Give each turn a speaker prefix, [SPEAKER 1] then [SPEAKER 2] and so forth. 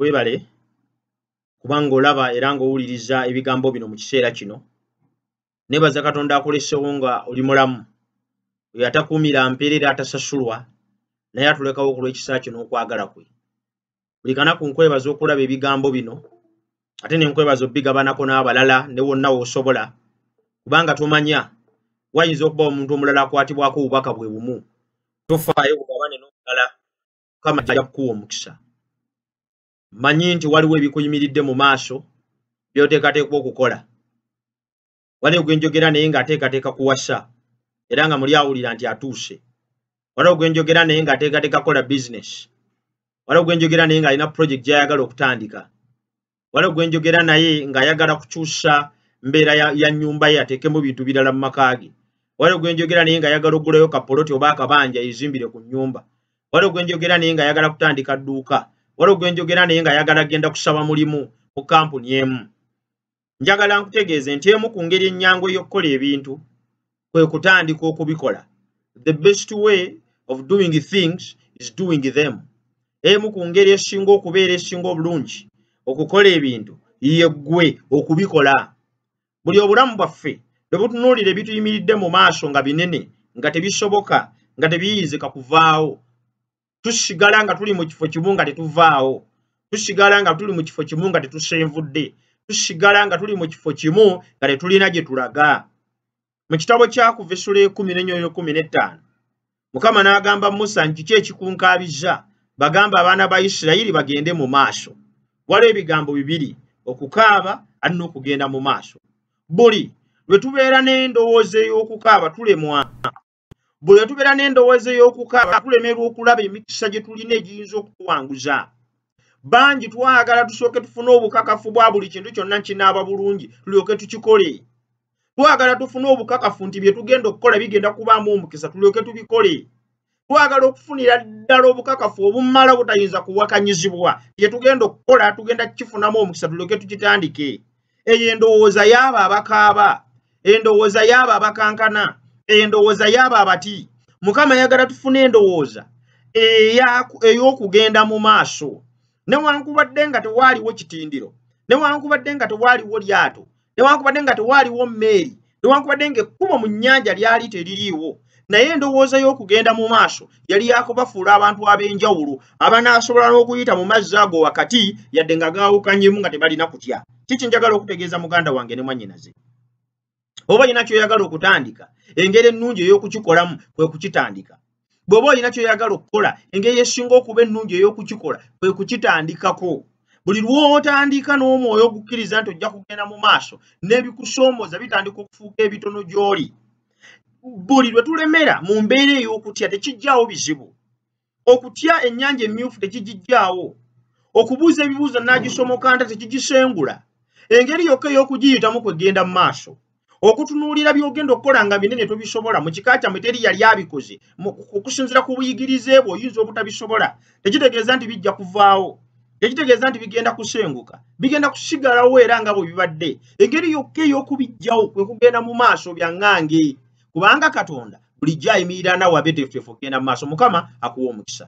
[SPEAKER 1] weebale kubanga olaba era ng'owuliriza ebigambo bino mu kiseera kino nebaza katonda akolesewo nga oli mulamu oyo atakuumira mpeerera atasasulwa naye atulekawo ku lw'ekisa kyo n'okwagala kwe buli kanaku nkwebaza okulaba ebigambo bino ate nenkwebaza obbigabanako n'abalala ne wonna woosobola kubanga tomanya wayinza okuba omuntu omulala akwatibwako obubaka bwe bumu tofaayo bugabane n'omulala mukama ajja kukuwa omukisa mmanyi nti waliwo ebikuyimiridde mu maaso by'oteekateeka okukola waliwo gwe njogera naye ng'ateekateeka kuwasa era nga muli awulira nti atuuse waliwo gwe njogera naye ng'ateekateeka kukola bizinesi waliwo gwe njogera naye ng'alina pulojekiti gy'ayagala okutandika waliwo gwe njogera naye ng'ayagala kukyusa mbeera ya nnyumba ye ateekemu bintu birala mu maka ge waliwo gwe njogera naye ng'ayagala oggulayo kapoloti oba akabanja yezimbire ku nnyumba waliwo gwe njogera naye ng'ayagala kutandika dduuka wali ogwenjogera naye ngaayagala genda kusaba mulimu mu kampuni emu njagala nkutegeeze nti emu ku ngeri ennyangu ey'okukola ebintu kwe kutandika okubikola the best way of doing things is doing them emu ku ngeri esinga okubeera esinga obulungi okukola ebintu yeggwe okubikola buli obulamu bwaffe tebutunuulira ebituyimiridde mu maaso nga binene nga tebisoboka nga tebiyinzika kuvaawo tusigala nga tuli mu kifo kimu nga tetuvaawo tusigala nga tuli mu kifo kimu nga tetusenvudde tusigala nga tuli mu kifo kimu nga tetulina gye tulaga mu kitabo kyakuva essula ekumi n'enyoyokumi n'ettaano mukama n'agamba musa nti kiki ekikunkaabiza bagamba abaana ba isirayiri bagende mu maaso wali ebigambo bibiri okukaaba ali n'okugenda mu maaso buli lwe tubeera n'endowooza ey'okukaaba tulemwa bwe tubeera n'endowooza ey'okukaba tulemerwa okulaba emikisa gye tulina egiyinza okutuwanguza bangi twagala tusooke tufune obukakafu bwa buli kintu kyonna nkinaaba bulungi tulyoke tukikole twagala tufune obukakafu nti bye tugenda okukola bigenda kubaamu omukisa tulyoke tubikole twagala okufunira ddala obukakafu obumala butayinza kuwakanyizibwa bye tugenda okukola tugenda kukifunamu omukisa tulyoke tukitandike eyo endowooza y'abo abakaaba endowooza y'abo abakankana endowooza yaaba abati mukama ayagala tufune endowooza ey'okugenda mu maaso newankubadde nga tewaaliwo kitindiro newankubadde nga tewaaliwo lyato newankubadde nga tewaaliwo meeri newankubadde nga ekkubo mu nnyanja lyali teririiwo naye endowooza y'okugenda mu maaso yali yakubafuula abantu ab'enjawulo abanaasobola n'okuyita mu mazzi ago wakati yadde nga gaawukanyemu nga tebalina kutya kiki njagala okutegeeza muganda wange ne mwannyinaze oba olina kyoyagala okutandika engeri ennungi ey'okukikolamu kwe kukitandika bweoba olina kyoyagala okukola engeri esinga okuba ennungi ey'okukikola kwe kukitandikako buli lwotandika n'omwoyo ogukkiriza nti ojja kugenda mu maaso n'ebikusoomooza bitandika okufuuka ebitono gy'oli buli lwe tulemera mu mbeera ey'okutya tekijjaawo bizibu okutya ennyanja emyufu tekigijjaawo okubuuza ebibuuzo naagisomoka nta tekigisengula engeri yokka ey'okugiyitamu kwegenda mu maaso okutunuulira byogenda okukola nga binene tobisobola mu kika kyamwe teri yali abikoze okusinzira ku buyigirize bwe oyinza obutabisobola tekitegeeza nti bijja kuvaawo tekitegeeza nti bigenda kusenguka bigenda kusigalawo era nga bwe bibadde engeri yokka ey'okubijjawo kwe kugenda mu maaso byaŋŋange kubanga katonda bulijjo ayimirira nawe abetefutefu okugenda mu maaso mukama akuwa omukisa